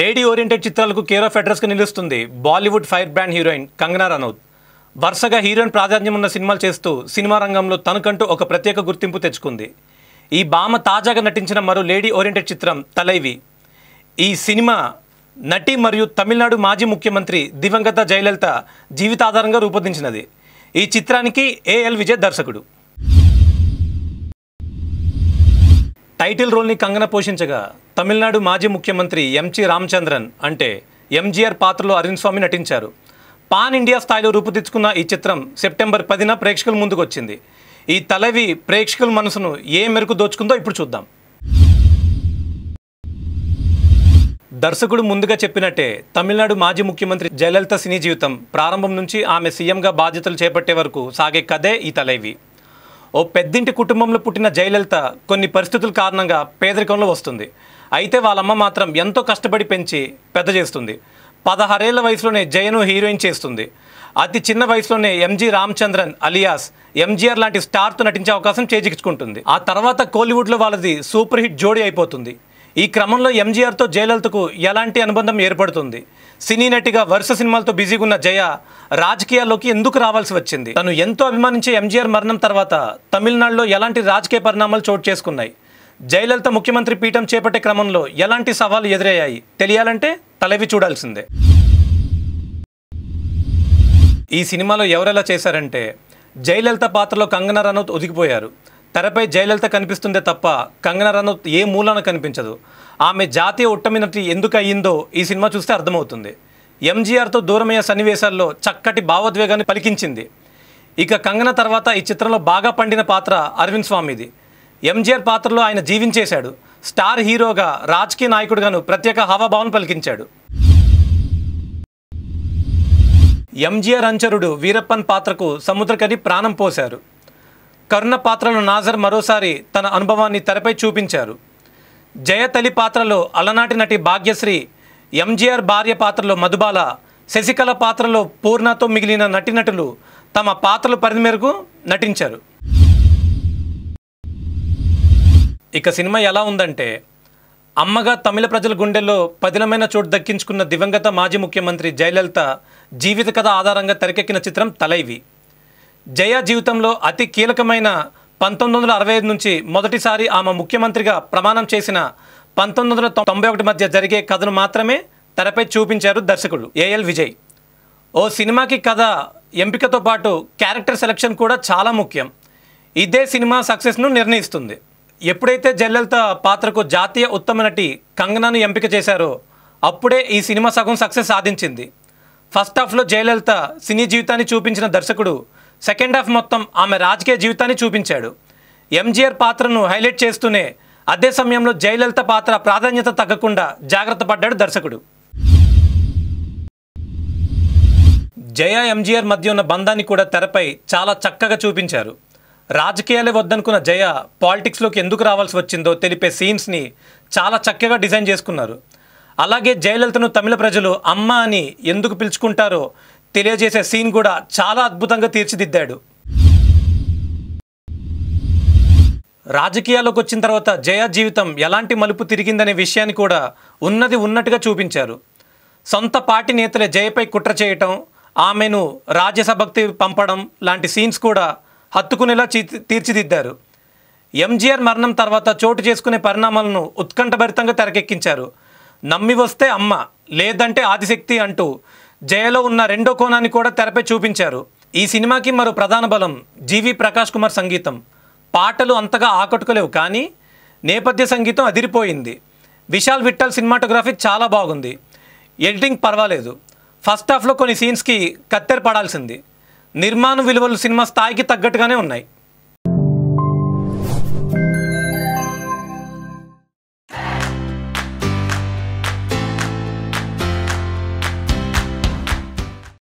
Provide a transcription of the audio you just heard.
lady oriented చిత్రాలకు care of అడ్రస్గా నిలుస్తుంది Bollywood fire brand heroine Kangana Ranaut వరుసగా హీరోయిన్ ప్రాధాన్యం ఉన్న సినిమాలు చేస్తూ సినిమా రంగంలో తనకంటూ ఒక ప్రత్యేక గుర్తింపు తెచ్చుకుంది ఈ భామ తాజాగా నటించిన మరో లేడీ ఓరియంటెడ్ చిత్రం తలైవి ఈ సినిమా నటి మరియు తమిళనాడు మాజీ ముఖ్యమంత్రి దివంగత జయలలిత జీవితాధారంగా రూపొందించినది ఈ చిత్రానికి ఏఎల్ విజయ్ దర్శకుడు టైటిల్ రోల్ని కంగన పోషించగా తమిళనాడు మాజీ ముఖ్యమంత్రి ఎంచి రామచంద్రన్ అంటే ఎంజీఆర్ పాత్రలో అరవింద్ స్వామి నటించారు పాన్ ఇండియా స్థాయిలో రూపుదిద్దుకున్న ఈ చిత్రం సెప్టెంబర్ పదిన ప్రేక్షకుల ముందుకు వచ్చింది ఈ తలవి ప్రేక్షకుల మనసును ఏ మేరకు దోచుకుందో ఇప్పుడు చూద్దాం దర్శకుడు ముందుగా చెప్పినట్టే తమిళనాడు మాజీ ముఖ్యమంత్రి జయలలిత సినీ జీవితం ప్రారంభం నుంచి ఆమె సీఎంగా బాధ్యతలు చేపట్టే వరకు సాగే కథే ఈ తలైవి ఓ పెద్దింటి కుటుంబంలో పుట్టిన జయలలిత కొన్ని పరిస్థితుల కారణంగా పేదరికంలో వస్తుంది అయితే వాళ్ళమ్మ మాత్రం ఎంతో కష్టపడి పెంచి పెద్ద చేస్తుంది పదహారేళ్ల వయసులోనే జయను హీరోయిన్ చేస్తుంది అతి చిన్న వయసులోనే ఎంజీ రామచంద్రన్ అలియాస్ ఎంజీఆర్ లాంటి స్టార్తో నటించే అవకాశం చేజిక్కుంటుంది ఆ తర్వాత కోలీవుడ్లో వాళ్ళది సూపర్ హిట్ జోడీ అయిపోతుంది ఈ క్రమంలో ఎంజీఆర్తో జయలలితకు ఎలాంటి అనుబంధం ఏర్పడుతుంది సినీ నటిగా వరుస సినిమాలతో బిజీగా ఉన్న జయ రాజకీయాల్లోకి ఎందుకు రావాల్సి వచ్చింది తను ఎంతో అభిమానించే ఎంజీఆర్ మరణం తర్వాత తమిళనాడులో ఎలాంటి రాజకీయ పరిణామాలు చోటు చేసుకున్నాయి జయలలిత ముఖ్యమంత్రి పీఠం చేపట్టే క్రమంలో ఎలాంటి సవాలు ఎదురయ్యాయి తెలియాలంటే తలవి చూడాల్సిందే ఈ సినిమాలో ఎవరెలా చేశారంటే జయలలిత పాత్రలో కంగనా రనౌత్ ఒదిగిపోయారు తెరపై జయలలిత కనిపిస్తుందే తప్ప కంగనా రనౌత్ ఏ మూలాన కనిపించదు ఆమె జాతీయ ఉట్టమినట్టు ఎందుకు అయ్యిందో ఈ సినిమా చూస్తే అర్థమవుతుంది ఎంజీఆర్తో దూరమయ్యే సన్నివేశాల్లో చక్కటి భావోద్వేగాన్ని పలికించింది ఇక కంగన తర్వాత ఈ చిత్రంలో బాగా పండిన పాత్ర అరవింద్ స్వామిది ఎంజీఆర్ పాత్రలో ఆయన జీవించేశాడు స్టార్ హీరోగా రాజకీయ నాయకుడుగాను ప్రత్యేక హావాభావం పలికించాడు ఎంజీఆర్ అంచరుడు వీరప్పన్ పాత్రకు సముద్రకని ప్రాణం పోశారు కరుణ పాత్రలో నాజర్ మరోసారి తన అనుభవాన్ని తెరపై చూపించారు జయతలి పాత్రలో అలనాటి నటి భాగ్యశ్రీ ఎంజీఆర్ భార్య పాత్రలో మధుబాల శశికళ పాత్రలో పూర్ణతో మిగిలిన నటినటులు తమ పాత్రల పరిధి మేరకు నటించారు ఇక సినిమా ఎలా ఉందంటే అమ్మగా తమిళ ప్రజల గుండెల్లో పదిలమైన చోటు దక్కించుకున్న దివంగత మాజీ ముఖ్యమంత్రి జయలలిత జీవిత కథ ఆధారంగా తెరకెక్కిన చిత్రం తలైవి జయా జీవితంలో అతి కీలకమైన పంతొమ్మిది వందల అరవై ఐదు నుంచి మొదటిసారి ఆమె ముఖ్యమంత్రిగా ప్రమాణం చేసిన పంతొమ్మిది వందల తొంభై ఒకటి మధ్య జరిగే కథను మాత్రమే తెరపై చూపించారు దర్శకుడు ఏఎల్ విజయ్ ఓ సినిమాకి కథ ఎంపికతో పాటు క్యారెక్టర్ సెలక్షన్ కూడా చాలా ముఖ్యం ఇదే సినిమా సక్సెస్ను నిర్ణయిస్తుంది ఎప్పుడైతే జయలలిత పాత్రకు జాతీయ ఉత్తమ నటి కంగనాను ఎంపిక చేశారో అప్పుడే ఈ సినిమా సగం సక్సెస్ సాధించింది ఫస్ట్ హాఫ్లో జయలలిత సినీ జీవితాన్ని చూపించిన దర్శకుడు సెకండ్ హాఫ్ మొత్తం ఆమె రాజకీయ జీవితాన్ని చూపించాడు ఎంజీఆర్ పాత్రను హైలైట్ చేస్తూనే అదే సమయంలో జయలలిత పాత్ర ప్రాధాన్యత తగ్గకుండా జాగ్రత్త పడ్డాడు దర్శకుడు జయ ఎంజీఆర్ మధ్య ఉన్న బంధాన్ని కూడా తెరపై చాలా చక్కగా చూపించారు రాజకీయాలే వద్దనుకున్న జయ పాలిటిక్స్లోకి ఎందుకు రావాల్సి వచ్చిందో తెలిపే సీన్స్ని చాలా చక్కగా డిజైన్ చేసుకున్నారు అలాగే జయలలితను తమిళ ప్రజలు అమ్మ అని ఎందుకు పిలుచుకుంటారో తెలియజేసే సీన్ కూడా చాలా అద్భుతంగా తీర్చిదిద్దాడు రాజకీయాల్లోకి వచ్చిన తర్వాత జయ జీవితం ఎలాంటి మలుపు తిరిగిందనే విషయాన్ని కూడా ఉన్నది ఉన్నట్టుగా చూపించారు సొంత పార్టీ నేతలే జయపై కుట్ర చేయటం ఆమెను రాజ్యసభకి పంపడం లాంటి సీన్స్ కూడా హత్తుకునేలా తీర్చిదిద్దారు ఎంజీఆర్ మరణం తర్వాత చోటు చేసుకునే పరిణామాలను ఉత్కంఠభరితంగా తెరకెక్కించారు నమ్మి వస్తే అమ్మ లేదంటే ఆదిశక్తి అంటూ జయలో ఉన్న రెండో కోణాన్ని కూడా తెరపై చూపించారు ఈ సినిమాకి మరో ప్రధాన బలం జీవి ప్రకాష్ కుమార్ సంగీతం పాటలు అంతగా ఆకట్టుకోలేవు కానీ నేపథ్య సంగీతం అదిరిపోయింది విశాల్ విఠల్ సినిమాటోగ్రఫీ చాలా బాగుంది ఎడిటింగ్ పర్వాలేదు ఫస్ట్ హాఫ్లో కొన్ని సీన్స్కి కత్తెర పడాల్సింది నిర్మాణ విలువలు సినిమా స్థాయికి తగ్గట్టుగానే ఉన్నాయి